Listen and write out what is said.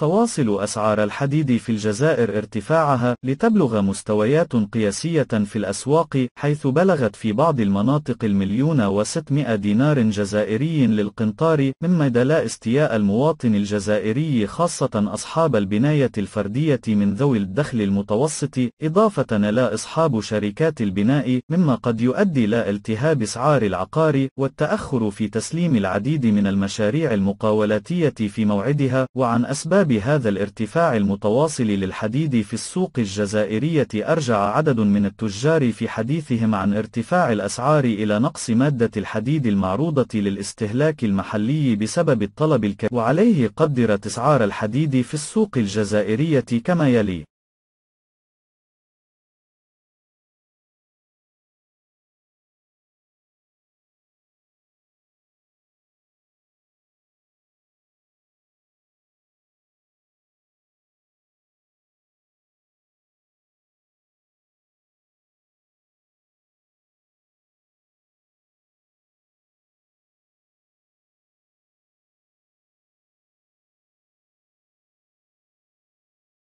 تواصل أسعار الحديد في الجزائر ارتفاعها لتبلغ مستويات قياسية في الأسواق حيث بلغت في بعض المناطق المليون وستمائة دينار جزائري للقنطار مما دلا استياء المواطن الجزائري خاصة أصحاب البناية الفردية من ذوي الدخل المتوسط إضافة لا أصحاب شركات البناء مما قد يؤدي إلى التهاب أسعار العقار والتأخر في تسليم العديد من المشاريع المقاولاتية في موعدها وعن أسباب بسبب هذا الارتفاع المتواصل للحديد في السوق الجزائرية أرجع عدد من التجار في حديثهم عن ارتفاع الأسعار إلى نقص مادة الحديد المعروضة للاستهلاك المحلي بسبب الطلب الكبير وعليه قدرت أسعار الحديد في السوق الجزائرية كما يلي